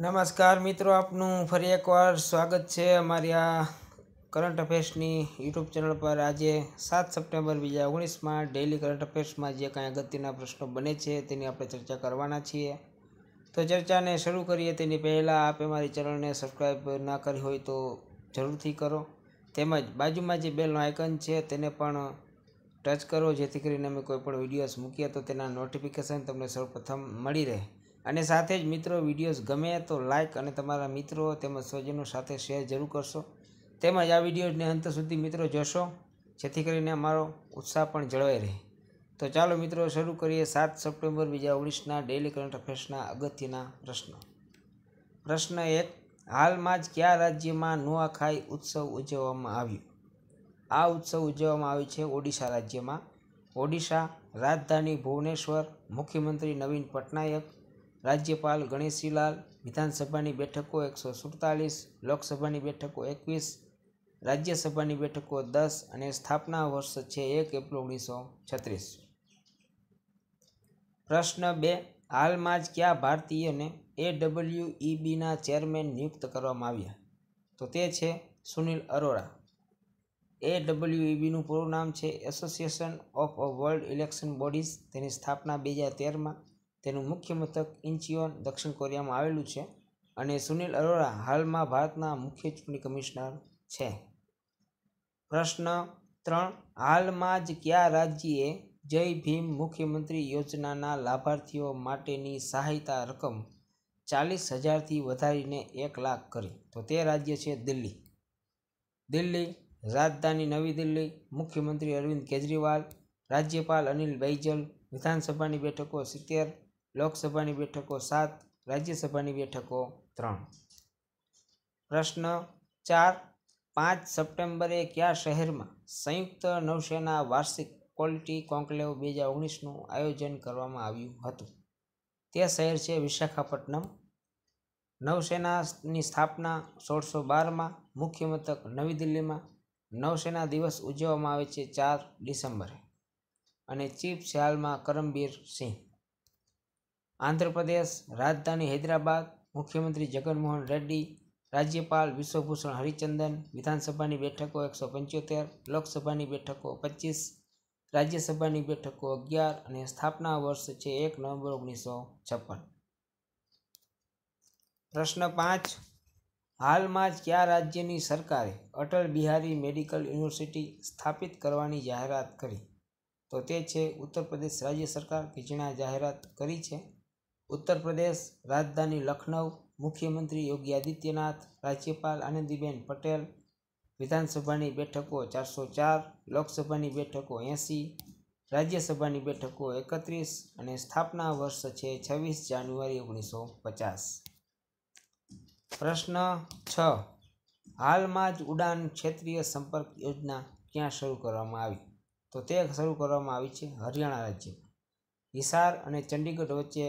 નમસ્કાર મિત્રો આપનું ફરી એકવાર સ્વાગત છે અમારી આ કરંટ અફેર્સની યુટ્યુબ ચેનલ પર આજે સાત સપ્ટેમ્બર બે હજાર ઓગણીસમાં ડેઇલી કરંટ અફેર્સમાં જે કાંઈ અગત્યના પ્રશ્નો બને છે તેની આપણે ચર્ચા કરવાના છીએ તો ચર્ચાને શરૂ કરીએ તેની પહેલાં આપે મારી ચેનલને સબસ્ક્રાઈબ ના કરી હોય તો જરૂરથી કરો તેમજ બાજુમાં જે બેલનું આઇકન છે તેને પણ ટચ કરો જેથી કરીને અમે કોઈપણ વિડીયોઝ મૂકીએ તો તેના નોટિફિકેશન તમને સૌપ્રથમ મળી રહે અને સાથે જ મિત્રો વિડીયોઝ ગમે તો લાઇક અને તમારા મિત્રો તેમજ સ્વજનો સાથે શેર જરૂર કરશો તેમજ આ વિડીયોને અંત સુધી મિત્રો જોશો જેથી કરીને અમારો ઉત્સાહ પણ જળવાઈ રહે તો ચાલો મિત્રો શરૂ કરીએ સાત સપ્ટેમ્બર બીજા ઓગણીસના ડેલી કરંટ અફેર્સના અગત્યના પ્રશ્નો પ્રશ્ન એક હાલમાં જ કયા રાજ્યમાં નુઆખાઈ ઉત્સવ ઉજવવામાં આવ્યો આ ઉત્સવ ઉજવવામાં આવ્યો છે ઓડિશા રાજ્યમાં ઓડિશા રાજધાની ભુવનેશ્વર મુખ્યમંત્રી નવીન પટનાયક રાજ્યપાલ ગણેશીલાલ વિધાનસભાની બેઠકો એકસો સુડતાલીસ લોકસભાની બેઠકો એકવીસ રાજ્યસભાની બેઠકો દસ અને સ્થાપના વર્ષ છે એક એપ્રિલ ઓગણીસો છત્રીસ પ્રશ્ન બે હાલમાં જ કયા ભારતીયને એ ડબલ્યુઈબીના ચેરમેન નિયુક્ત કરવામાં આવ્યા તો તે છે સુનિલ અરોરા એ ડબલ્યુઈબીનું પૂરું નામ છે association of a world election bodies તેની સ્થાપના બે હજાર તેરમાં તેનું મુખ્ય મથક ઇન્ચિયોન દક્ષિણ કોરિયામાં આવેલું છે અને સુનિલ અરોરા હાલમાં ભારતના મુખ્ય ચૂંટણી કમિશનર છે પ્રશ્ન ત્રણ હાલમાં જ કયા રાજ્યએ જય ભીમ મુખ્યમંત્રી યોજનાના લાભાર્થીઓ માટેની સહાયતા રકમ ચાલીસ હજારથી વધારીને એક લાખ કરી તો તે રાજ્ય છે દિલ્હી દિલ્હી રાજધાની નવી દિલ્હી મુખ્યમંત્રી અરવિંદ કેજરીવાલ રાજ્યપાલ અનિલ બૈજલ વિધાનસભાની બેઠકો સિત્તેર લોકસભાની બેઠકો સાત રાજ્યસભાની બેઠકો ત્રણ પ્રશ્ન ચાર પાંચ સપ્ટેમ્બરે કયા શહેરમાં સંયુક્ત નૌસેના વાર્ષિક ક્વોલિટી કોન્કલેવ બે હજાર ઓગણીસનું આયોજન કરવામાં આવ્યું હતું તે શહેર છે વિશાખાપટ્ટનમ નૌસેનાની સ્થાપના સોળસો બારમાં મુખ્ય મથક નવી દિલ્હીમાં નૌસેના દિવસ ઉજવવામાં આવે છે ચાર ડિસેમ્બરે અને ચીફ છે કરમબીર સિંહ આંધ્રપ્રદેશ રાજધાની હૈદરાબાદ મુખ્યમંત્રી જગનમોહન રેડ્ડી રાજ્યપાલ વિશ્વભૂષણ હરિચંદન વિધાનસભાની બેઠકો એકસો પંચોતેર લોકસભાની બેઠકો પચીસ રાજ્યસભાની બેઠકો અગિયાર અને સ્થાપના વર્ષ છે એક નવેમ્બર ઓગણીસો છપ્પન પ્રશ્ન પાંચ હાલમાં જ કયા રાજ્યની સરકારે અટલ બિહારી મેડિકલ યુનિવર્સિટી સ્થાપિત કરવાની જાહેરાત કરી તો તે છે ઉત્તર પ્રદેશ રાજ્ય સરકાર કે જેણે જાહેરાત કરી છે ઉત્તર પ્રદેશ રાજધાની લખનઉ મુખ્યમંત્રી યોગી આદિત્યનાથ રાજ્યપાલ આનંદીબેન પટેલ વિધાનસભાની બેઠકો ચારસો ચાર લોકસભાની બેઠકો એંસી રાજ્યસભાની બેઠકો એકત્રીસ અને સ્થાપના વર્ષ છે છવ્વીસ જાન્યુઆરી ઓગણીસો પચાસ પ્રશ્ન છ હાલમાં જ ઉડાન ક્ષેત્રીય સંપર્ક યોજના ક્યાં શરૂ કરવામાં આવી તો તે શરૂ કરવામાં આવી છે હરિયાણા રાજ્ય હિસાર અને ચંડીગઢ વચ્ચે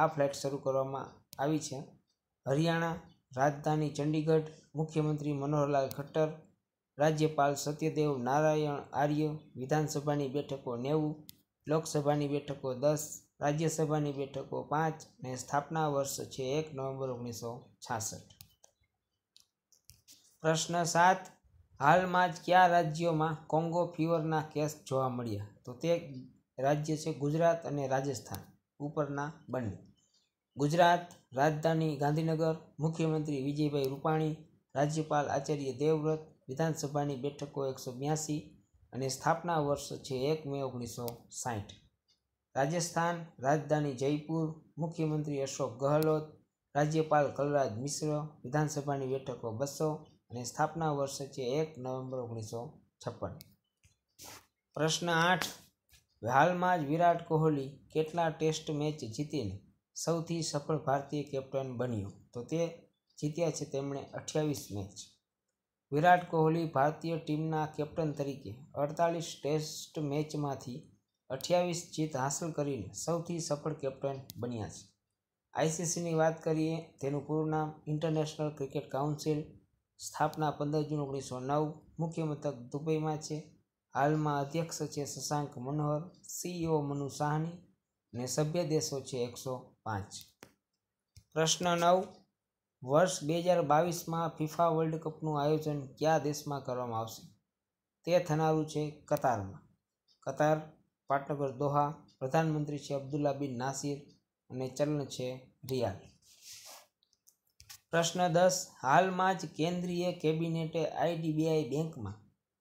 આ ફ્લાઇટ શરૂ કરવામાં આવી છે હરિયાણા રાજધાની ચંડીગઢ મુખ્યમંત્રી મનોહરલાલ ખટ્ટર રાજ્યપાલ સત્યદેવ નારાયણ આર્ય વિધાનસભાની બેઠકો નેવું લોકસભાની બેઠકો દસ રાજ્યસભાની બેઠકો પાંચ અને સ્થાપના વર્ષ છે એક નવેમ્બર ઓગણીસો છાસઠ પ્રશ્ન સાત હાલમાં જ કયા રાજ્યોમાં કોંગો ફીવરના કેસ જોવા મળ્યા તો તે રાજ્ય છે ગુજરાત અને રાજસ્થાન ઉપરના બને ગુજરાત રાજધાની ગાંધીનગર મુખ્યમંત્રી વિજયભાઈ રૂપાણી રાજ્યપાલ આચાર્ય દેવવ્રત વિધાનસભાની બેઠકો એકસો બ્યાસી અને સ્થાપના વર્ષ છે એક મે ઓગણીસો સાઠ રાજસ્થાન રાજધાની જયપુર મુખ્યમંત્રી અશોક ગહલોત રાજ્યપાલ કલરાજ મિશ્ર વિધાનસભાની બેઠકો બસો અને સ્થાપના વર્ષ છે એક નવેમ્બર ઓગણીસો છપ્પન પ્રશ્ન આઠ હાલમાં જ વિરાટ કોહલી કેટલા ટેસ્ટ મેચ જીતીને સૌથી સફળ ભારતીય કેપ્ટન બન્યો તો તે જીત્યા છે તેમણે અઠ્યાવીસ મેચ વિરાટ કોહલી ભારતીય ટીમના કેપ્ટન તરીકે અડતાલીસ ટેસ્ટ મેચમાંથી અઠ્યાવીસ જીત હાંસલ કરીને સૌથી સફળ કેપ્ટન બન્યા છે આઈસીસીની વાત કરીએ તેનું પૂરું નામ ઇન્ટરનેશનલ ક્રિકેટ કાઉન્સિલ સ્થાપના પંદર જૂન ઓગણીસો નવ મુખ્ય મથક દુબઈમાં છે હાલમાં અધ્યક્ષ છે શશાંક મનોહર સીઈઓ મનુ સાહની અને સભ્ય દેશો છે એકસો પાંચ પ્રશ્ન નવ વર્ષ બે હજાર બાવીસમાં ફિફા વર્લ્ડ કપનું આયોજન કયા દેશમાં કરવામાં આવશે તે થનારું છે કતારમાં કતાર પાટનગર દોહા પ્રધાનમંત્રી છે અબ્દુલ્લા બિન નાસિર અને ચલણ છે રિયાલ પ્રશ્ન દસ હાલમાં જ કેન્દ્રીય કેબિનેટે આઈડીબીઆઈ બેંકમાં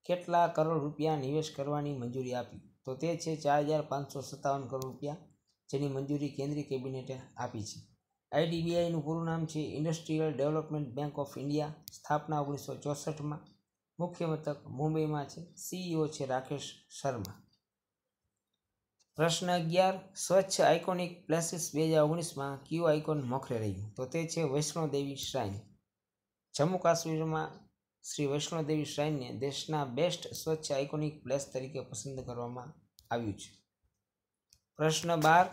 કેટલા કરોડ રૂપિયા નિવેશ કરવાની મંજૂરી આપી તો તે છે ચાર હજાર પાંચસો સત્તાવન કરોડ રૂપિયા જેની મંજૂરી કેન્દ્રીય કેબિનેટે આપી છે આઈડીબીઆઈનું પૂરું નામ છે industrial development bank of India સ્થાપના ઓગણીસો ચોસઠમાં મુખ્ય મથક મુંબઈમાં છે સીઈઓ છે રાકેશ શર્મા પ્રશ્ન અગિયાર સ્વચ્છ આઇકોનિક પ્લેસીસ બે હજાર ઓગણીસમાં કયું આઇકોન મોખરે રહ્યું તો તે છે વૈષ્ણોદેવી શ્રાઇન જમ્મુ કાશ્મીરમાં શ્રી વૈષ્ણોદેવી શ્રાઇનને દેશના બેસ્ટ સ્વચ્છ આઇકોનિક પ્લેસ તરીકે પસંદ કરવામાં આવ્યું છે પ્રશ્ન બાર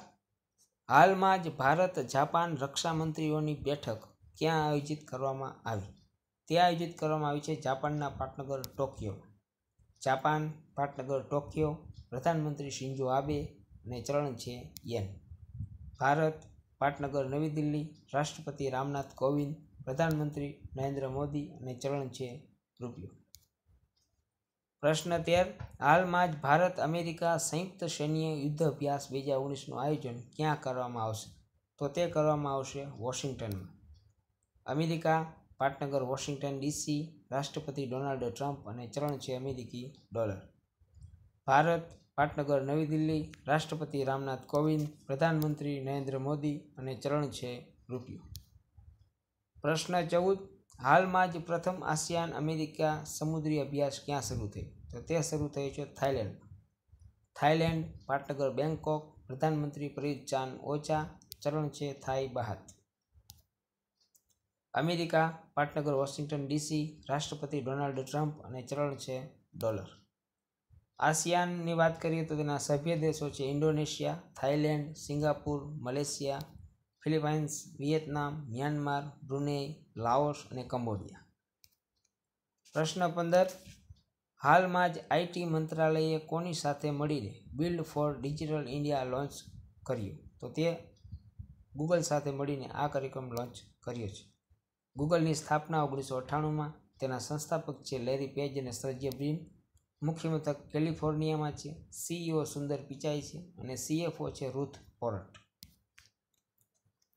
હાલમાં જ ભારત જાપાન રક્ષામંત્રીઓની બેઠક ક્યાં આયોજિત કરવામાં આવી તે આયોજિત કરવામાં આવી છે જાપાનના પાટનગર ટોક્યો જાપાન પાટનગર ટોક્યો પ્રધાનમંત્રી શિન્જો આબે અને ચરણ છે યેન ભારત પાટનગર નવી દિલ્હી રાષ્ટ્રપતિ રામનાથ કોવિંદ પ્રધાનમંત્રી નરેન્દ્ર મોદી અને ચલણ છે રૂપિયો પ્રશ્ન તેર હાલમાં જ ભારત અમેરિકા સંયુક્ત સૈન્ય યુદ્ધ અભ્યાસ બે હજાર ઓગણીસનું આયોજન ક્યાં કરવામાં આવશે તો તે કરવામાં આવશે વોશિંગ્ટનમાં અમેરિકા પાટનગર વોશિંગ્ટન ડીસી રાષ્ટ્રપતિ ડોનાલ્ડ ટ્રમ્પ અને ચલણ છે અમેરિકી ડોલર ભારત પાટનગર નવી દિલ્હી રાષ્ટ્રપતિ રામનાથ કોવિંદ પ્રધાનમંત્રી નરેન્દ્ર મોદી અને ચલણ છે રૂપિયો પ્રશ્ન ચૌદ હાલમાં જ પ્રથમ આસિયાન અમેરિકા સમુદ્રી અભ્યાસ ક્યાં શરૂ થયો તો તે શરૂ થયો છે થાઇલેન્ડમાં થાઇલેન્ડ પાટનગર બેંકોક પ્રધાનમંત્રી પ્રયુત ચાન ઓચા ચરણ છે થાઈ બહાત અમેરિકા પાટનગર વોશિંગ્ટન ડીસી રાષ્ટ્રપતિ ડોનાલ્ડ ટ્રમ્પ અને ચરણ છે ડોલર આસિયાનની વાત કરીએ તો તેના સભ્ય દેશો છે Indonesia Thailand Singapore Malaysia Philippines Vietnam Myanmar Brunei Laos અને કંબોડિયા પ્રશ્ન પંદર હાલમાં જ આઈટી મંત્રાલયે કોની સાથે મળીને build for digital India launch કર્યું તો તે ગૂગલ સાથે મળીને આ કાર્યક્રમ લોન્ચ કર્યો છે ગૂગલની સ્થાપના ઓગણીસો અઠ્ઠાણુંમાં તેના સંસ્થાપક છે લેરી પેજ અને સર્જ્ય બ્રીન મુખ્ય મથક કેલિફોર્નિયામાં છે સીઈઓ સુંદર પિચાઈ છે અને સીએફઓ છે રૂથ પોરટ